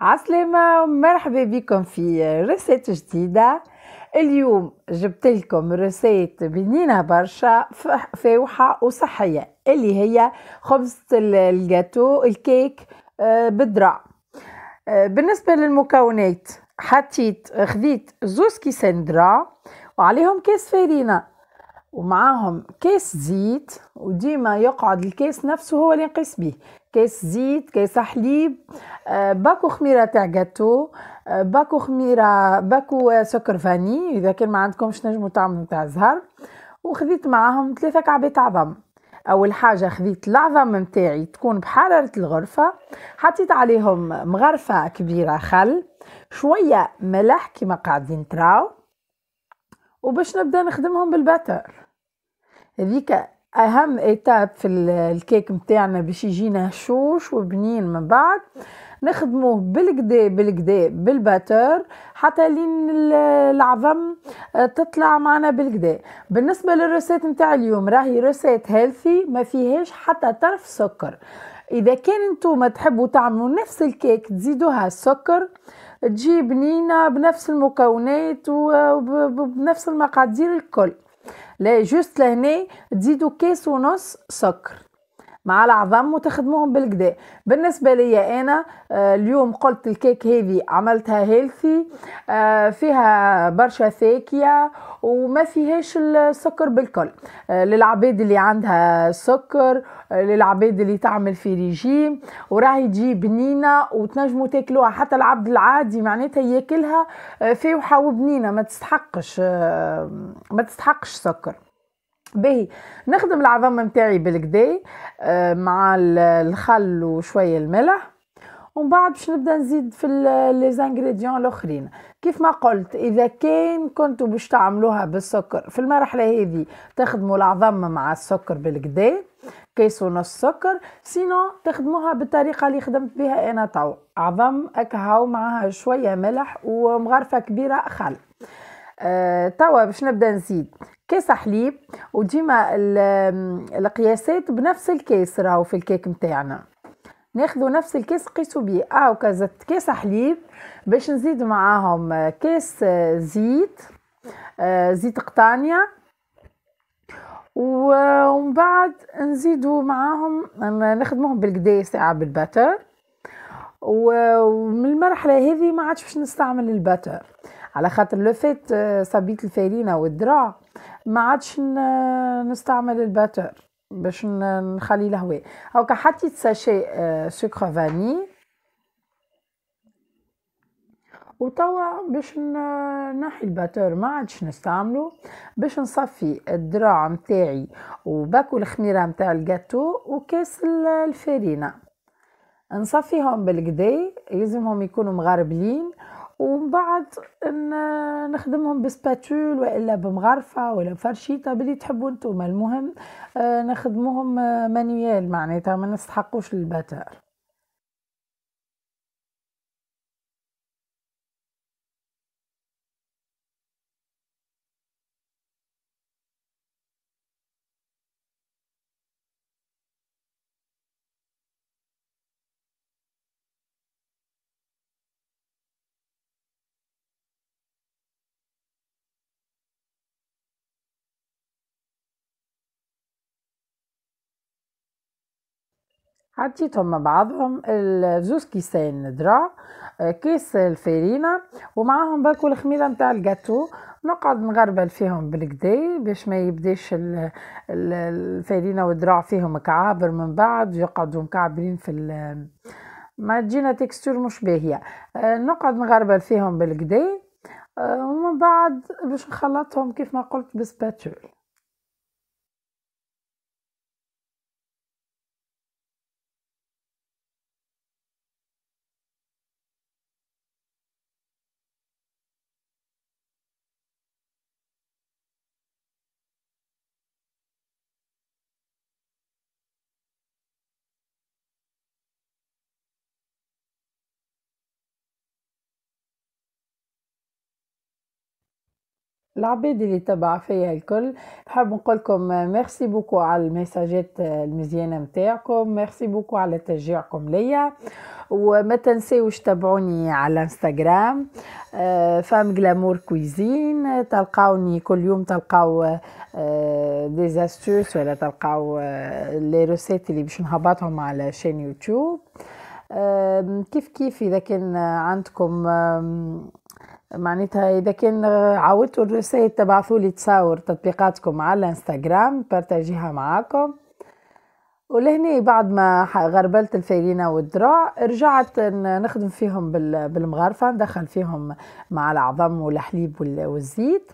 عسلامة مرحبا بكم في رسالة جديدة اليوم جبت لكم رسالة بنينة برشا فاوحة وصحية اللي هي خبزة الجاتو الكيك آه، بالدرع آه، بالنسبة للمكونات حطيت خذيت زوز كيسان درع وعليهم كاس فارينة ومعاهم كيس زيت وديما يقعد الكيس نفسه هو اللي نقيس بيه كيس زيت كيس حليب آه، باكو خميره تاع جاتو آه، باكو خميره باكو آه، سكر فاني اذا كان ما عندكمش نجموا تعملوا تاع زهر وخذيت معاهم ثلاثه كعبات عظم اول حاجه خذيت العظم نتاعي تكون بحراره الغرفه حطيت عليهم مغرفه كبيره خل شويه ملح كما قاعدين تراو وباش نبدا نخدمهم بالبتر هذيك اهم ايتاب في الكيك متاعنا باش يجينا شوش وبنين من بعد نخدموه بالقدا بالقدا بالباتور حتى لين العظم آه، تطلع معنا بالقدا بالنسبه للروسيت نتاع اليوم راهي روسيت هيلثي ما فيهاش حتى طرف سكر اذا كان نتوما تحبوا تعملوا نفس الكيك تزيدوها السكر تجي بنينه بنفس المكونات وبنفس آه، المقادير الكل Les juste l'année d'éduquer son os socre. مع العظم وتخدموهم بالكدا بالنسبه لي انا آه، اليوم قلت الكيك هذه عملتها هيلثي آه، فيها برشا ثاكية وما فيهاش السكر بالكل آه، للعباد اللي عندها سكر للعباد اللي تعمل في ريجيم وراهي تجي بنينه وتنجموا تاكلوها حتى العبد العادي معناتها ياكلها وحاو بنينة ما تستحقش ما تستحقش سكر باهي نخدم العظم نتاعي بالكدا آه، مع الخل وشويه الملح ومن بعد باش نبدا نزيد في لي زانغريديون الاخرين كيف ما قلت اذا كان كنتوا باش تعملوها بالسكر في المرحله هذه تخدموا العظم مع السكر بالكدا كيس ونص سكر سينو تخدموها بالطريقه اللي خدمت بها انا تو عظم اكهاو معها شويه ملح ومغرفه كبيره خل آه، توا باش نبدا نزيد كاس حليب وديما القياسات بنفس الكاس راهو في الكيك نتاعنا ناخذوا نفس الكاس قيسوا بيه اه وكازت كاس حليب باش نزيد معاهم كاس زيت آه، زيت قطانية ومن بعد نزيدوا معاهم نخدموهم بالقدا ساعة بالباتر ومن المرحلة هذه ما عادش باش نستعمل الباتر على خاطر لو فات آه، صبيت الفارينه والدراع ما عادش نستعمل الباتور باش نخلي الهواء او حطيت ساشي آه، سكر فاني وتوا باش نحي الباتور ما عادش نستعمله باش نصفي الدراع متاعي وباكو الخميره متاع الجاتو وكاس الفارينه نصفيهم بالقدي يلزمهم يكونوا مغربلين ومن بعد نخدمهم بسباتول والا بمغرفه ولا بفرشيطه بلي تحبوا نتوما المهم آه، نخدموهم آه، مانيال معناتها ما نستحقوش البتار حطيتهم بعضهم زوز كيسين دراع كيس الفارينة ومعاهم باكو الخميرة متاع الجاتو نقعد نغربل فيهم بالكدا باش ما يبداش الفارينة والدراع فيهم كعابر من بعد يقعدوا مكعبرين في ما تجينا تكستور مش باهية نقعد نغربل فيهم بالكدا ومن بعد باش نخلطهم كيف ما قلت بسباتول العباد اللي تبع فيا الكل بحب نقول لكم ميرسي بوكو على المساجات المزيانه نتاعكم ميرسي بوكو على تشجيعكم ليا وما تنساوش تابعوني على انستغرام فام جلامور كويزين تلقاوني كل يوم تلقاو دي آه، استيوس ولا تلقاو لي آه، روسيت اللي باش نهبطهم على شين يوتيوب كيف كيف اذا كان عندكم معناتها اذا كان عاودتوا الرسائل تبعثوا لي تصاور تطبيقاتكم على الانستغرام بارتاجيها معاكم ولهنا بعد ما غربلت الفيرينة والدراع رجعت نخدم فيهم بالمغرفة ندخل فيهم مع العظم والحليب والزيت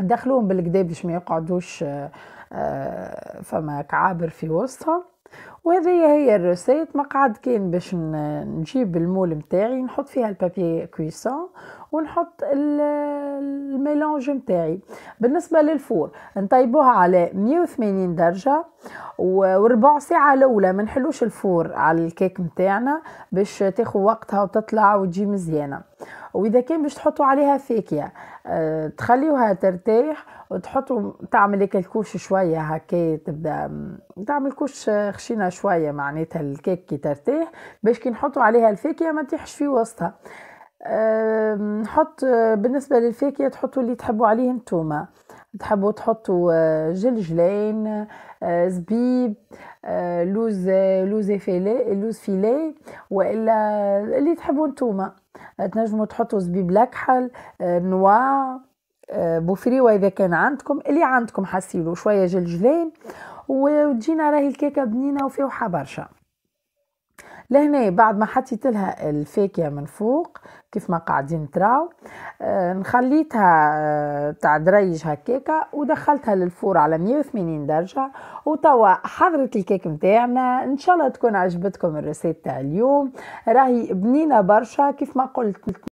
ندخلوهم بالكدا باش ما يقعدوش آه، فما كعابر في وسطهم وهذه هي الروسيت مقعد كان باش نجيب المول متاعي نحط فيها البابي كويسون ونحط الميلانج متاعي بالنسبة للفور نطيبوها على 180 درجة وربع ساعة الأولى ما نحلوش الفور على الكيك متاعنا باش تاخد وقتها وتطلع وتجي مزيانة وإذا كان باش تحطوا عليها فاكهة أه تخليوها ترتاح وتحطوا تعمل لك الكوش شوية هكا تبدا تعمل كوش خشينا شويه معناتها الكيك كي ترتاح باش كي نحطوا عليها الفاكهه ما تيحش في وسطها نحط بالنسبه للفاكهه تحطوا اللي تحبوا عليه نتوما تحبوا تحطوا أه، جلجلين أه، زبيب أه، لوز لوز فيلي لوز فيلي والا اللي تحبوا نتوما تنجموا تحطوا زبيب لكحل نوا بوفريوه اذا كان عندكم اللي عندكم حسيلو شويه جلجلين وتجينا راهي الكيكه بنينه وفيوحه برشا لهنا بعد ما حطيت لها الفاكهه من فوق كيف ما قاعدين تراو آه، نخليتها آه، تاع تعدريج هكاكا ودخلتها للفور على 180 درجه وتوا حضرت الكيك نتاعنا ان شاء الله تكون عجبتكم الريسيت تاع اليوم راهي بنينه برشا كيف ما قلت